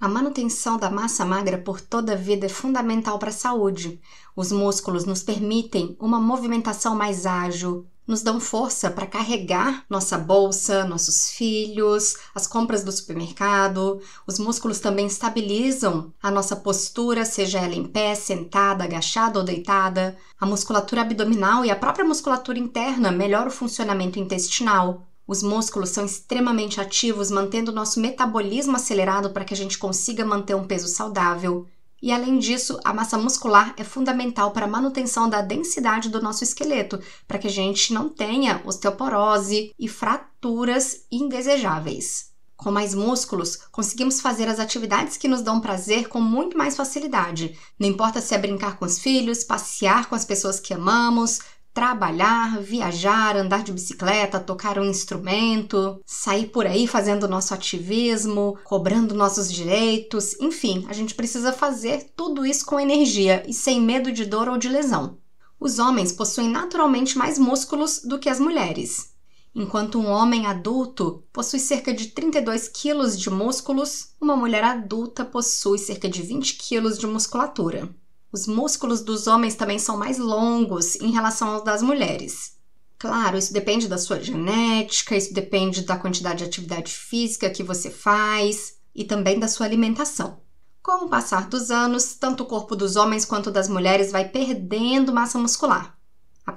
A manutenção da massa magra por toda a vida é fundamental para a saúde. Os músculos nos permitem uma movimentação mais ágil, nos dão força para carregar nossa bolsa, nossos filhos, as compras do supermercado. Os músculos também estabilizam a nossa postura, seja ela em pé, sentada, agachada ou deitada. A musculatura abdominal e a própria musculatura interna melhoram o funcionamento intestinal. Os músculos são extremamente ativos, mantendo o nosso metabolismo acelerado para que a gente consiga manter um peso saudável. E além disso, a massa muscular é fundamental para a manutenção da densidade do nosso esqueleto, para que a gente não tenha osteoporose e fraturas indesejáveis. Com mais músculos, conseguimos fazer as atividades que nos dão prazer com muito mais facilidade. Não importa se é brincar com os filhos, passear com as pessoas que amamos, trabalhar, viajar, andar de bicicleta, tocar um instrumento, sair por aí fazendo nosso ativismo, cobrando nossos direitos, enfim, a gente precisa fazer tudo isso com energia e sem medo de dor ou de lesão. Os homens possuem naturalmente mais músculos do que as mulheres. Enquanto um homem adulto possui cerca de 32 quilos de músculos, uma mulher adulta possui cerca de 20 quilos de musculatura. Os músculos dos homens também são mais longos em relação aos das mulheres. Claro, isso depende da sua genética, isso depende da quantidade de atividade física que você faz e também da sua alimentação. Com o passar dos anos, tanto o corpo dos homens quanto das mulheres vai perdendo massa muscular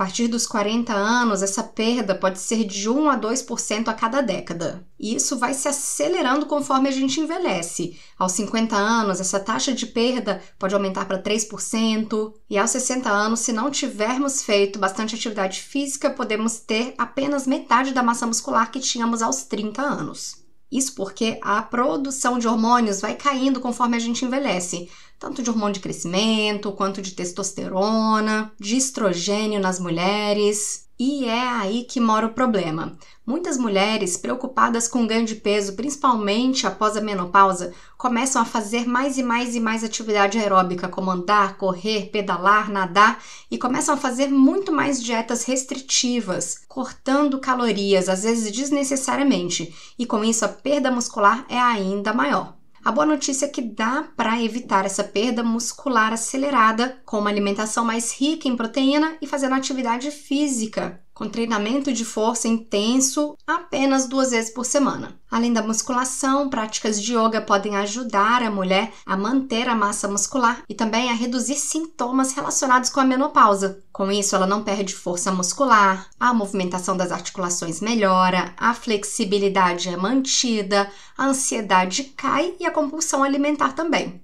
partir dos 40 anos, essa perda pode ser de 1 a 2% a cada década. E isso vai se acelerando conforme a gente envelhece. Aos 50 anos, essa taxa de perda pode aumentar para 3%, e aos 60 anos, se não tivermos feito bastante atividade física, podemos ter apenas metade da massa muscular que tínhamos aos 30 anos. Isso porque a produção de hormônios vai caindo conforme a gente envelhece tanto de hormônio de crescimento quanto de testosterona, de estrogênio nas mulheres. E é aí que mora o problema. Muitas mulheres preocupadas com ganho de peso, principalmente após a menopausa, começam a fazer mais e mais e mais atividade aeróbica, como andar, correr, pedalar, nadar e começam a fazer muito mais dietas restritivas, cortando calorias, às vezes desnecessariamente, e com isso a perda muscular é ainda maior. A boa notícia é que dá para evitar essa perda muscular acelerada com uma alimentação mais rica em proteína e fazendo atividade física com treinamento de força intenso apenas duas vezes por semana. Além da musculação, práticas de yoga podem ajudar a mulher a manter a massa muscular e também a reduzir sintomas relacionados com a menopausa. Com isso, ela não perde força muscular, a movimentação das articulações melhora, a flexibilidade é mantida, a ansiedade cai e a compulsão alimentar também.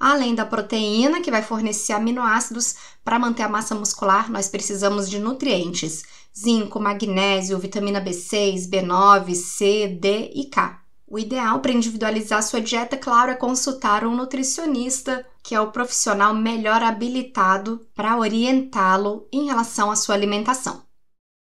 Além da proteína, que vai fornecer aminoácidos para manter a massa muscular, nós precisamos de nutrientes: zinco, magnésio, vitamina B6, B9, C, D e K. O ideal para individualizar sua dieta, claro, é consultar um nutricionista, que é o profissional melhor habilitado para orientá-lo em relação à sua alimentação.